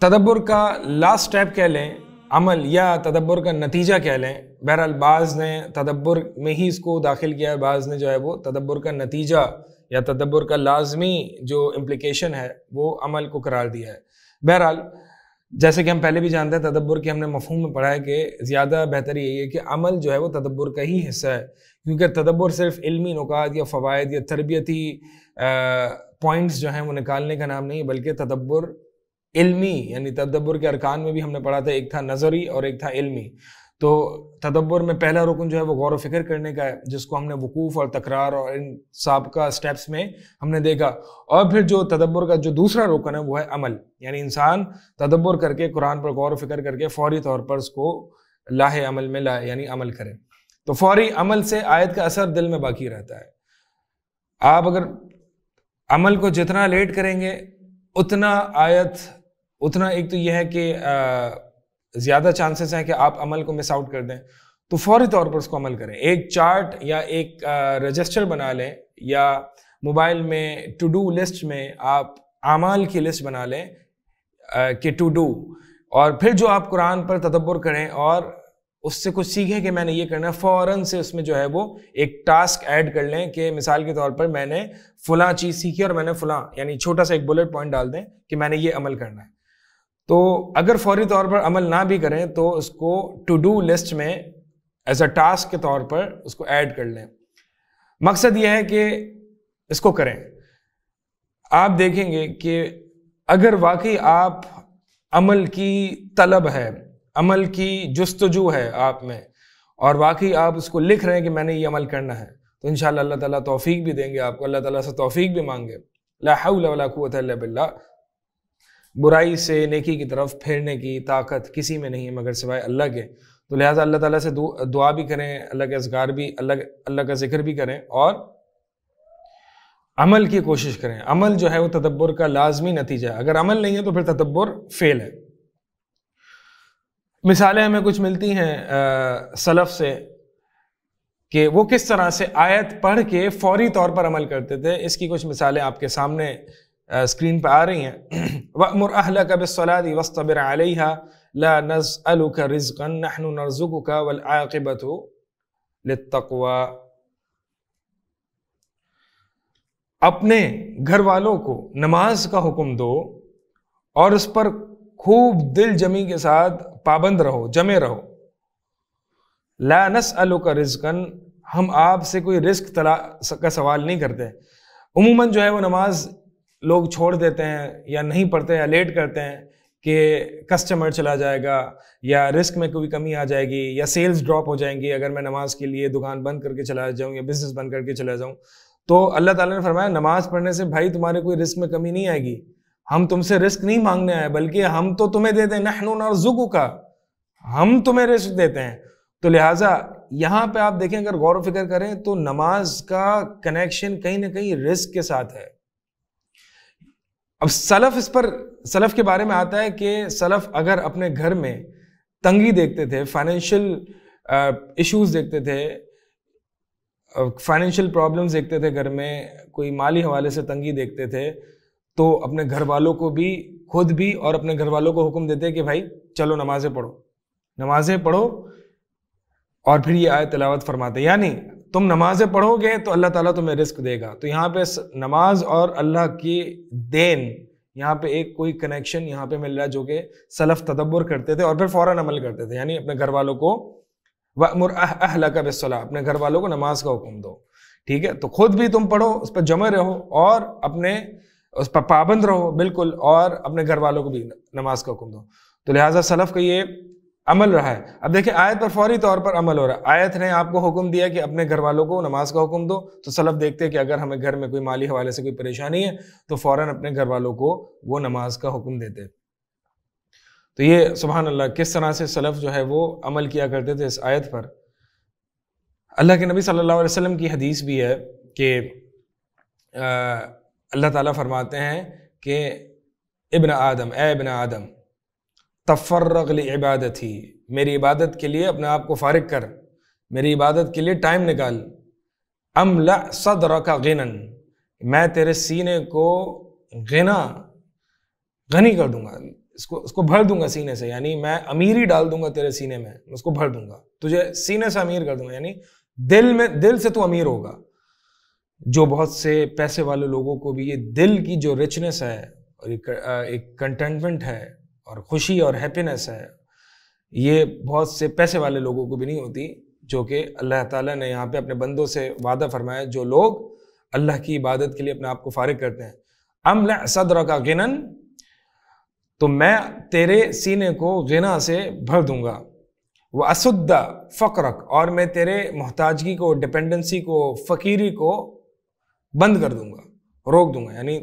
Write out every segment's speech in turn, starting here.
تدبر کا last step کہہ لیں عمل یا تدبر کا نتیجہ کہہ لیں بہرحال بعض نے تدبر میں ہی اس کو داخل کیا ہے بعض نے جو ہے وہ تدبر کا نتیجہ یا تدبر کا لازمی جو امپلیکیشن ہے وہ عمل کو قرار دیا ہے بہرحال جیسے کہ ہم پہلے بھی جانتے ہیں تدبر کے ہم نے مفہوم میں پڑھا ہے کہ زیادہ بہتر یہی ہے کہ عمل جو ہے وہ تدبر کا ہی حصہ ہے کیونکہ تدبر صرف علمی نکات یا فوائد یا تربیتی پوائنٹس جو ہیں وہ نکالنے کا نام نہیں بلکہ تدبر علمی یعنی تدبر کے ارکان میں بھی ہم نے پڑھا تھا ایک تھا نظری اور ایک تھا علمی تو تدبر میں پہلا رکن جو ہے وہ غور و فکر کرنے کا ہے جس کو ہم نے وقوف اور تکرار اور ان سابقہ اسٹیپس میں ہم نے دیکھا اور پھر جو تدبر کا جو دوسرا رکن ہے وہ ہے عمل یعنی انسان تدبر کر کے قرآن پر غور و فکر کر کے فوری طور پر اس کو لاہے عمل میں لائے یعنی عمل کرے تو فوری عمل سے آیت کا اثر دل میں باقی رہتا ہے آپ اگر عمل کو جتنا لیٹ کریں گے اتنا آیت اتنا ایک تو یہ ہے کہ زیادہ چانسز ہیں کہ آپ عمل کو مس آؤٹ کر دیں تو فوری طور پر اس کو عمل کریں ایک چارٹ یا ایک رجسٹر بنا لیں یا موبائل میں ٹو ڈو لسٹ میں آپ اعمال کی لسٹ بنا لیں کہ ٹو ڈو اور پھر جو آپ قرآن پر تدبر کریں اور اس سے کچھ سیکھیں کہ میں نے یہ کرنا ہے فوراً سے اس میں جو ہے وہ ایک ٹاسک ایڈ کر لیں کہ مثال کے طور پر میں نے فلاں چیز سیکھی اور میں نے فلاں یعنی چھوٹا سا ایک بلٹ پوائنٹ ڈال دیں کہ میں نے یہ عمل کرنا ہے تو اگر فوری طور پر عمل نہ بھی کریں تو اس کو ٹو ڈو لسٹ میں ایز اے ٹاسک کے طور پر اس کو ایڈ کر لیں مقصد یہ ہے کہ اس کو کریں آپ دیکھیں گے کہ اگر واقعی آپ عمل کی طلب ہے عمل کی جستجو ہے آپ میں اور واقعی آپ اس کو لکھ رہے ہیں کہ میں نے یہ عمل کرنا ہے تو انشاءاللہ اللہ تعالیٰ توفیق بھی دیں گے آپ کو اللہ تعالیٰ سے توفیق بھی مانگے لا حول ولا قوت الا باللہ برائی سے نیکی کی طرف پھیرنے کی طاقت کسی میں نہیں ہے مگر سوائے اللہ کے تو لہٰذا اللہ تعالیٰ سے دعا بھی کریں اللہ کے اذکار بھی اللہ اللہ کا ذکر بھی کریں اور عمل کی کوشش کریں عمل جو ہے وہ تدبر کا لازمی نتیجہ ہے اگر عمل نہیں ہے تو پھر تدبر فیل ہے مثالیں ہمیں کچھ ملتی ہیں سلف سے کہ وہ کس طرح سے آیت پڑھ کے فوری طور پر عمل کرتے تھے اس کی کچھ مثالیں آپ کے سامنے اسکرین پہ آ رہی ہیں وَأْمُرْ أَحْلَكَ بِالصَّلَادِ وَاسْتَبِرْ عَلَيْهَا لَا نَزْأَلُكَ رِزْقًا نَحْنُ نَرْزُقُكَ وَالْعَاقِبَةُ لِلتَّقْوَى اپنے گھر والوں کو نماز کا حکم دو اور اس پر خوب دل جمی کے ساتھ پابند رہو جمع رہو لا نسألوک رزقن ہم آپ سے کوئی رزق تلا کا سوال نہیں کرتے عموماً جو ہے وہ نماز لوگ چھوڑ دیتے ہیں یا نہیں پڑھتے یا لیٹ کرتے ہیں کہ کسٹمر چلا جائے گا یا رسک میں کوئی کمی آ جائے گی یا سیلز ڈراپ ہو جائیں گی اگر میں نماز کے لیے دکان بند کر کے چلا جاؤں یا بزنس بند کر کے چلا جاؤں تو اللہ تعالیٰ نے فرمایا نماز پڑھنے سے بھائی تمہارے کوئی رسک میں کمی نہیں آئے گی ہم تم سے رسک نہیں مانگنے آئے بلکہ ہم تو تمہیں دیتے ہیں نہنو نہ زکو کا ہم تمہیں رسک دیتے ہیں تو لہٰذا یہاں پہ آپ دیکھیں اگر غور و فکر کریں تو نماز کا کنیکشن کہیں نہ کہیں رسک کے ساتھ ہے اب سلف اس پر سلف کے بارے میں آتا ہے کہ سلف اگر اپنے گھر میں تنگی دیکھتے تھے فائنینشیل ایشوز دیکھتے تھے فائنینشیل پرابلمز دیکھتے تھے گھر میں کوئی مالی حوالے سے تنگی دیکھتے تھے تو اپنے گھر والوں کو بھی خود بھی اور اپنے گھر والوں کو حکم دیتے کہ بھائی چلو نمازیں پڑھو نمازیں پڑھو اور پھر یہ آئے تلاوت فرماتے یعنی تم نمازیں پڑھو گے تو اللہ تعالیٰ تمہیں رزق دے گا تو یہاں پہ نماز اور اللہ کی دین یہاں پہ ایک کوئی کنیکشن یہاں پہ مل رہا جو کہ سلف تدبر کرتے تھے اور پھر فوراً عمل کرتے تھے یعنی اپنے گھر والوں کو اپنے گھر والوں کو نماز کا حکم دو ٹھیک ہے تو خود بھی تم پڑھو اس پہ جمع رہو اور اپنے اس پہ پابند رہو بالکل اور اپنے گھر والوں کو بھی نماز کا حکم دو تو لہٰذا سلف کا یہ عمل رہا ہے اب دیکھیں آیت پر فوری طور پر عمل ہو رہا ہے آیت نے آپ کو حکم دیا کہ اپنے گھر والوں کو نماز کا حکم دو تو سلف دیکھتے ہیں کہ اگر ہمیں گھر میں کوئی مالی حوالے سے کوئی پریشانی ہے تو فوراً اپنے گھر والوں کو وہ نماز کا حکم دیتے تو یہ سبحان اللہ کس طرح سے سلف جو ہے وہ عمل کیا کرتے تھے اس آیت پر اللہ کے نبی صلی اللہ علیہ وسلم کی حدیث بھی ہے کہ اللہ تعالیٰ فرماتے ہیں کہ ابن آدم اے ابن آدم تفرغ عبادت ہی میری عبادت کے لیے اپنے آپ کو فارغ کر میری عبادت کے لیے ٹائم نکال ام لا صدر کا غنن میں تیرے سینے کو غنا غنی کر دوں گا اس کو اس کو بھر دوں گا سینے سے یعنی میں امیری ڈال دوں گا تیرے سینے میں اس کو بھر دوں گا تجھے سینے سے امیر کر دوں گا یعنی دل میں دل سے تو امیر ہوگا جو بہت سے پیسے والے لوگوں کو بھی یہ دل کی جو رچنس ہے اور ایک کنٹینٹمنٹ ہے اور خوشی اور ہیپینیس ہے یہ بہت سے پیسے والے لوگوں کو بھی نہیں ہوتی جو کہ اللہ تعالیٰ نے یہاں پہ اپنے بندوں سے وعدہ فرمایا جو لوگ اللہ کی عبادت کے لیے اپنے آپ کو فارغ کرتے ہیں ام صدر کا غنن تو میں تیرے سینے کو غنا سے بھر دوں گا وہ اسدھا فقرک اور میں تیرے محتاجگی کو ڈپینڈنسی کو فقیری کو بند کر دوں گا روک دوں گا یعنی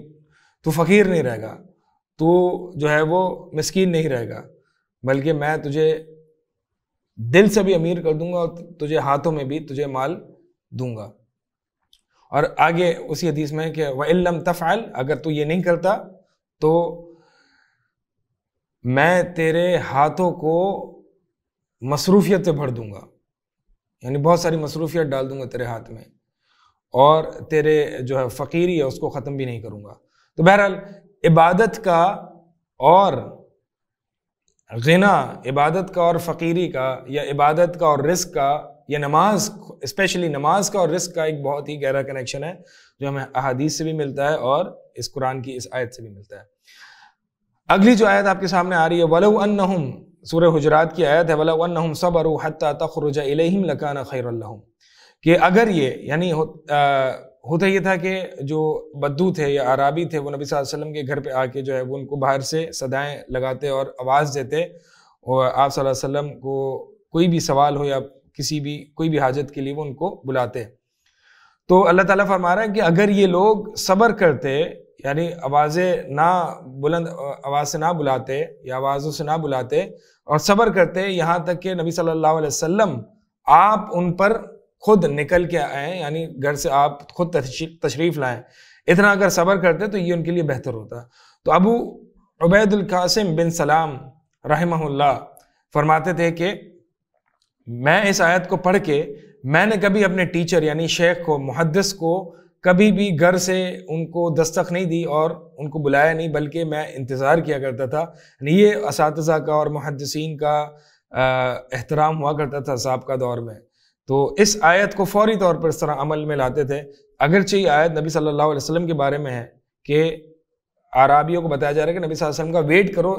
تو فقیر نہیں رہے گا تو جو ہے وہ مسکین نہیں رہے گا بلکہ میں تجھے دل سے بھی امیر کر دوں گا اور تجھے ہاتھوں میں بھی تجھے مال دوں گا اور آگے اسی حدیث میں کہ وہ تفعل اگر تو یہ نہیں کرتا تو میں تیرے ہاتھوں کو مصروفیت سے بھر دوں گا یعنی بہت ساری مصروفیت ڈال دوں گا تیرے ہاتھ میں اور تیرے جو ہے فقیری ہے اس کو ختم بھی نہیں کروں گا تو بہرحال عبادت کا اور غنا عبادت کا اور فقیری کا یا عبادت کا اور رزق کا یا نماز اسپیشلی نماز کا اور رزق کا ایک بہت ہی گہرا کنیکشن ہے جو ہمیں احادیث سے بھی ملتا ہے اور اس قرآن کی اس آیت سے بھی ملتا ہے اگلی جو آیت آپ کے سامنے آ رہی ہے ولو انہم سورہ حجرات کی آیت ہے تخرج الیہم لکان خیر الحم کہ اگر یہ یعنی ہوتا یہ تھا کہ جو بدو تھے یا عرابی تھے وہ نبی صلی اللہ علیہ وسلم کے گھر پہ آ کے جو ہے وہ ان کو باہر سے صدائیں لگاتے اور آواز دیتے اور آپ صلی اللہ علیہ وسلم کو کوئی بھی سوال ہو یا کسی بھی کوئی بھی حاجت کے لیے وہ ان کو بلاتے تو اللہ تعالیٰ فرما رہا ہے کہ اگر یہ لوگ صبر کرتے یعنی آوازیں نہ بلند آواز سے نہ بلاتے یا آوازوں سے نہ بلاتے اور صبر کرتے یہاں تک کہ نبی صلی اللہ علیہ وسلم آپ ان پر خود نکل کے آئیں یعنی گھر سے آپ خود تشریف لائیں اتنا اگر صبر کرتے تو یہ ان کے لیے بہتر ہوتا تو ابو عبید القاسم بن سلام رحمہ اللہ فرماتے تھے کہ میں اس آیت کو پڑھ کے میں نے کبھی اپنے ٹیچر یعنی شیخ کو محدث کو کبھی بھی گھر سے ان کو دستخ نہیں دی اور ان کو بلایا نہیں بلکہ میں انتظار کیا کرتا تھا یعنی یہ اساتذہ کا اور محدثین کا احترام ہوا کرتا تھا صاحب کا دور میں تو اس آیت کو فوری طور پر اس طرح عمل میں لاتے تھے اگرچہ یہ آیت نبی صلی اللہ علیہ وسلم کے بارے میں ہے کہ آرابیوں کو بتایا جا رہا ہے کہ نبی صلی اللہ علیہ وسلم کا ویٹ کرو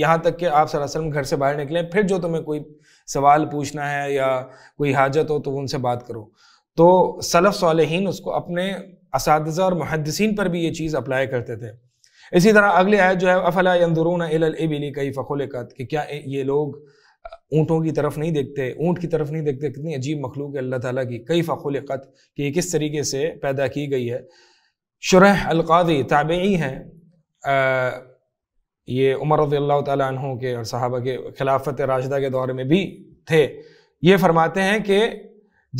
یہاں تک کہ آپ صلی اللہ علیہ وسلم گھر سے باہر نکلیں پھر جو تمہیں کوئی سوال پوچھنا ہے یا کوئی حاجت ہو تو ان سے بات کرو تو صلف صالحین اس کو اپنے اساتذہ اور محدثین پر بھی یہ چیز اپلائی کرتے تھے اسی طرح اگلی آیت جو ہے افلا اندرون کئی فخول قط کہ کیا یہ لوگ اونٹوں کی طرف نہیں دیکھتے اونٹ کی طرف نہیں دیکھتے کتنی عجیب مخلوق ہے اللہ تعالیٰ کی کئی فخل قط کہ کس طریقے سے پیدا کی گئی ہے شرح القاضی تابعی ہیں یہ عمر رضی اللہ تعالیٰ عنہ کے اور صحابہ کے خلافت راشدہ کے دور میں بھی تھے یہ فرماتے ہیں کہ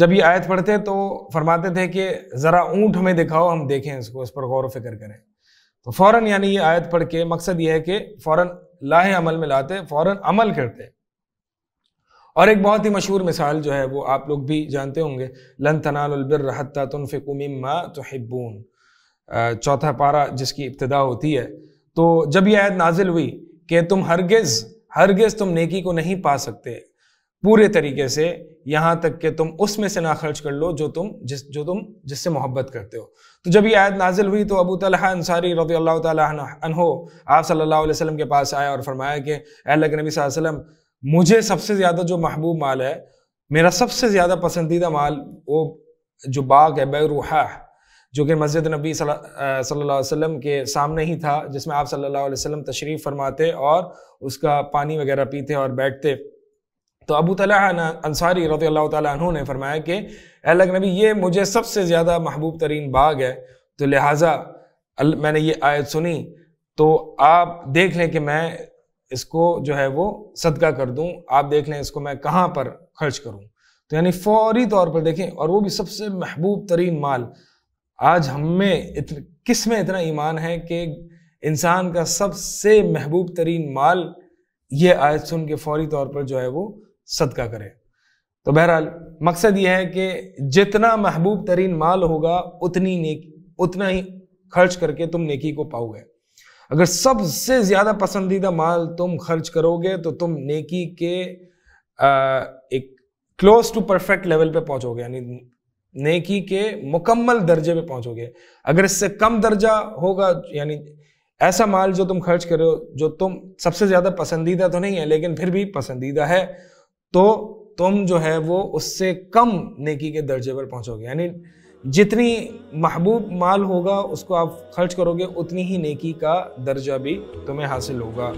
جب یہ آیت پڑھتے تو فرماتے تھے کہ ذرا اونٹ ہمیں دکھاؤ ہم دیکھیں اس کو اس پر غور و فکر کریں تو فوراً یعنی یہ آیت پڑھ کے مقصد یہ ہے کہ فوراً لاہے عمل میں لاتے فوراً عمل کرتے اور ایک بہت ہی مشہور مثال جو ہے وہ آپ لوگ بھی جانتے ہوں گے چوتھا پارہ جس کی ابتدا ہوتی ہے تو جب یہ آیت نازل ہوئی کہ تم ہرگز ہرگز تم نیکی کو نہیں پا سکتے پورے طریقے سے یہاں تک کہ تم اس میں سے نہ خرچ کر لو جو تم جس جو تم جس سے محبت کرتے ہو تو جب یہ آیت نازل ہوئی تو ابو طلحہ انساری رضی اللہ تعالیٰ عنہ آپ صلی اللہ علیہ وسلم کے پاس آیا اور فرمایا کہ اے اللہ اللہ کے نبی صلی علیہ وسلم مجھے سب سے زیادہ جو محبوب مال ہے میرا سب سے زیادہ پسندیدہ مال وہ جو باغ ہے بیروحا جو کہ مسجد نبی صلی اللہ علیہ وسلم کے سامنے ہی تھا جس میں آپ صلی اللہ علیہ وسلم تشریف فرماتے اور اس کا پانی وغیرہ پیتے اور بیٹھتے تو ابو طلحہ انصاری رضی اللہ تعالیٰ عنہ نے فرمایا کہ نبی یہ مجھے سب سے زیادہ محبوب ترین باغ ہے تو لہٰذا میں نے یہ آیت سنی تو آپ دیکھ لیں کہ میں اس کو جو ہے وہ صدقہ کر دوں آپ دیکھ لیں اس کو میں کہاں پر خرچ کروں تو یعنی فوری طور پر دیکھیں اور وہ بھی سب سے محبوب ترین مال آج ہم میں کس میں اتنا ایمان ہے کہ انسان کا سب سے محبوب ترین مال یہ آیت سن کے فوری طور پر جو ہے وہ صدقہ کرے تو بہرحال مقصد یہ ہے کہ جتنا محبوب ترین مال ہوگا اتنی نیکی اتنا ہی خرچ کر کے تم نیکی کو پاؤ گے اگر سب سے زیادہ پسندیدہ مال تم خرچ کرو گے تو تم نیکی کے ایک کلوز ٹو پرفیکٹ لیول پہ پہنچو گے یعنی نیکی کے مکمل درجے پہ پہنچو گے اگر اس سے کم درجہ ہوگا یعنی ایسا مال جو تم خرچ کرو جو تم سب سے زیادہ پسندیدہ تو نہیں ہے لیکن پھر بھی پسندیدہ ہے تو تم جو ہے وہ اس سے کم نیکی کے درجے پر پہنچو گے یعنی جتنی محبوب مال ہوگا اس کو آپ خرچ کرو گے اتنی ہی نیکی کا درجہ بھی تمہیں حاصل ہوگا